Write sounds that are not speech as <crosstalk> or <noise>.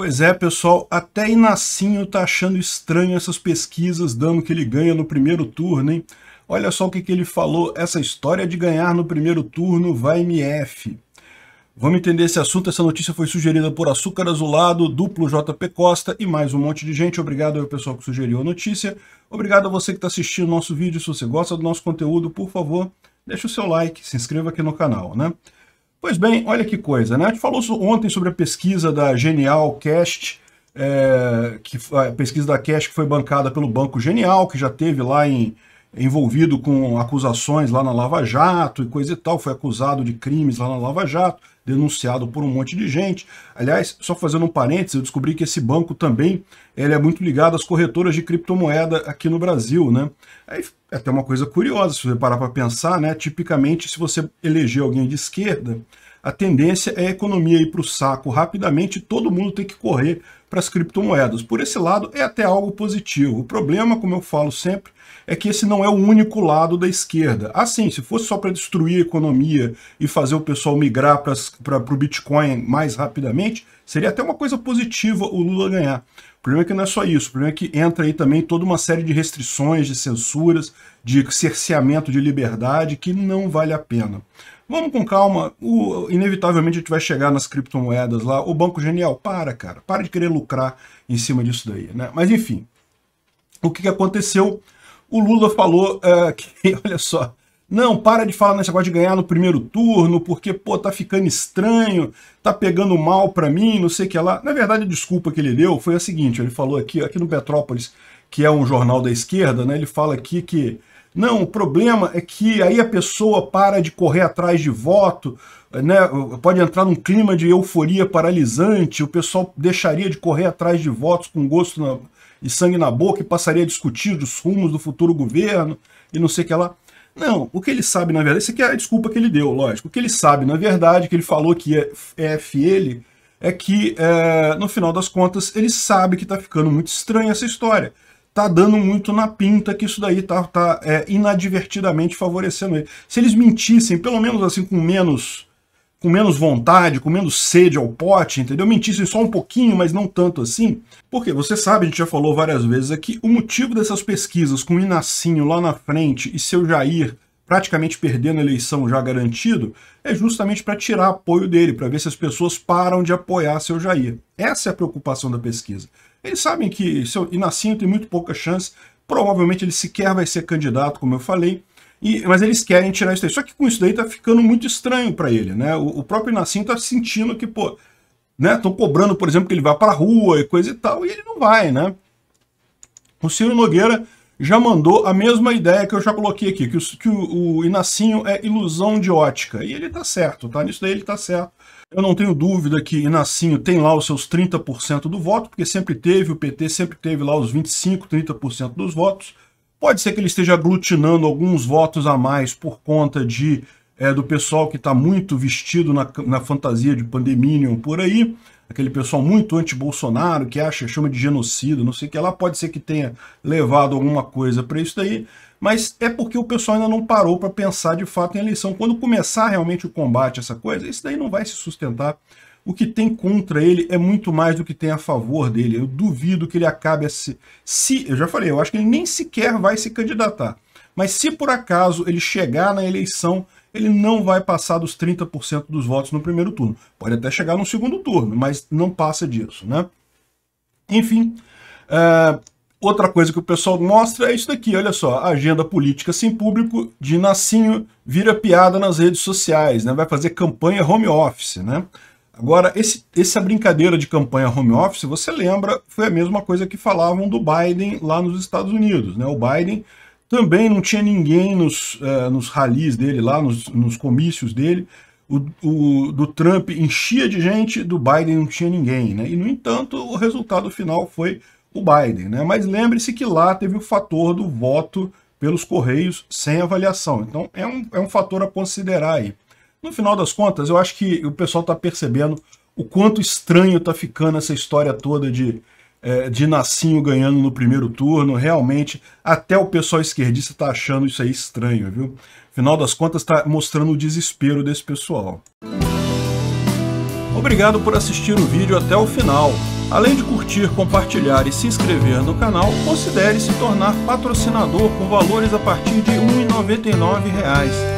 Pois é, pessoal, até Inacinho tá achando estranho essas pesquisas dando que ele ganha no primeiro turno, hein? Olha só o que, que ele falou, essa história de ganhar no primeiro turno vai MF. Vamos entender esse assunto, essa notícia foi sugerida por Açúcar Azulado, Duplo JP Costa e mais um monte de gente. Obrigado ao pessoal que sugeriu a notícia. Obrigado a você que está assistindo o nosso vídeo. Se você gosta do nosso conteúdo, por favor, deixa o seu like, se inscreva aqui no canal, né? Pois bem, olha que coisa, né? A gente falou ontem sobre a pesquisa da Genial Cast, é, que, a pesquisa da Cash que foi bancada pelo Banco Genial, que já teve lá em envolvido com acusações lá na Lava Jato e coisa e tal, foi acusado de crimes lá na Lava Jato, denunciado por um monte de gente. Aliás, só fazendo um parênteses, eu descobri que esse banco também ele é muito ligado às corretoras de criptomoeda aqui no Brasil, né? Aí é até uma coisa curiosa, se você parar para pensar, né? Tipicamente, se você eleger alguém de esquerda, a tendência é a economia ir para o saco rapidamente, todo mundo tem que correr para as criptomoedas. Por esse lado, é até algo positivo. O problema, como eu falo sempre, é que esse não é o único lado da esquerda. Assim, se fosse só para destruir a economia e fazer o pessoal migrar para o Bitcoin mais rapidamente, seria até uma coisa positiva o Lula ganhar. O problema é que não é só isso, o problema é que entra aí também toda uma série de restrições, de censuras, de cerceamento de liberdade que não vale a pena. Vamos com calma, o, inevitavelmente a gente vai chegar nas criptomoedas lá, o Banco Genial, para, cara, para de querer lucrar em cima disso daí, né? Mas enfim, o que, que aconteceu? O Lula falou é, que, <laughs> olha só, não, para de falar nesse negócio de ganhar no primeiro turno, porque, pô, tá ficando estranho, tá pegando mal pra mim, não sei o que lá. Na verdade, a desculpa que ele deu foi a seguinte, ele falou aqui, aqui no Petrópolis, que é um jornal da esquerda, né, ele fala aqui que não, o problema é que aí a pessoa para de correr atrás de voto, né, pode entrar num clima de euforia paralisante, o pessoal deixaria de correr atrás de votos com gosto na, e sangue na boca e passaria a discutir os rumos do futuro governo e não sei o que lá. Não, o que ele sabe, na verdade, isso aqui é a desculpa que ele deu, lógico. O que ele sabe, na verdade, que ele falou que é, é ele, é que, é, no final das contas, ele sabe que está ficando muito estranha essa história tá dando muito na pinta que isso daí tá, tá é, inadvertidamente favorecendo ele. Se eles mentissem, pelo menos assim, com menos com menos vontade, com menos sede ao pote, entendeu? Mentissem só um pouquinho, mas não tanto assim. Porque você sabe, a gente já falou várias vezes aqui, o motivo dessas pesquisas com o Inacinho lá na frente e seu Jair praticamente perdendo a eleição já garantido, é justamente para tirar apoio dele, para ver se as pessoas param de apoiar seu Jair. Essa é a preocupação da pesquisa. Eles sabem que seu Inacinho tem muito pouca chance, provavelmente ele sequer vai ser candidato, como eu falei, e, mas eles querem tirar isso daí. Só que com isso daí tá ficando muito estranho para ele, né? O, o próprio Inacinho tá sentindo que, pô, né, estão cobrando, por exemplo, que ele vá para a rua e coisa e tal, e ele não vai, né? O Ciro Nogueira já mandou a mesma ideia que eu já coloquei aqui, que o, que o, Inacinho é ilusão de ótica. E ele está certo, tá? Nisso daí ele está certo. Eu não tenho dúvida que Inacinho tem lá os seus 30% do voto, porque sempre teve, o PT sempre teve lá os 25%, 30% dos votos. Pode ser que ele esteja aglutinando alguns votos a mais por conta de é, do pessoal que está muito vestido na, na fantasia de pandemínio por aí, aquele pessoal muito anti-Bolsonaro, que acha, chama de genocida, não sei o que lá, pode ser que tenha levado alguma coisa para isso daí, mas é porque o pessoal ainda não parou para pensar de fato em eleição. Quando começar realmente o combate a essa coisa, isso daí não vai se sustentar. O que tem contra ele é muito mais do que tem a favor dele. Eu duvido que ele acabe a se. Se, eu já falei, eu acho que ele nem sequer vai se candidatar. Mas se por acaso ele chegar na eleição ele não vai passar dos 30% dos votos no primeiro turno. Pode até chegar no segundo turno, mas não passa disso, né? Enfim, é, outra coisa que o pessoal mostra é isso daqui, olha só, agenda política sem público de Nascinho vira piada nas redes sociais, né? Vai fazer campanha home office, né? Agora, esse, essa brincadeira de campanha home office, você lembra, foi a mesma coisa que falavam do Biden lá nos Estados Unidos, né? O Biden também não tinha ninguém nos, uh, nos ralis dele lá, nos, nos comícios dele. O, o, do Trump enchia de gente, do Biden não tinha ninguém. Né? E, no entanto, o resultado final foi o Biden. Né? Mas lembre-se que lá teve o fator do voto pelos Correios sem avaliação. Então, é um, é um fator a considerar aí. No final das contas, eu acho que o pessoal está percebendo o quanto estranho está ficando essa história toda de é, de Nascinho ganhando no primeiro turno, realmente até o pessoal esquerdista está achando isso aí estranho, viu? Afinal das contas, está mostrando o desespero desse pessoal. Obrigado por assistir o vídeo até o final. Além de curtir, compartilhar e se inscrever no canal, considere se tornar patrocinador com valores a partir de R$ 1,99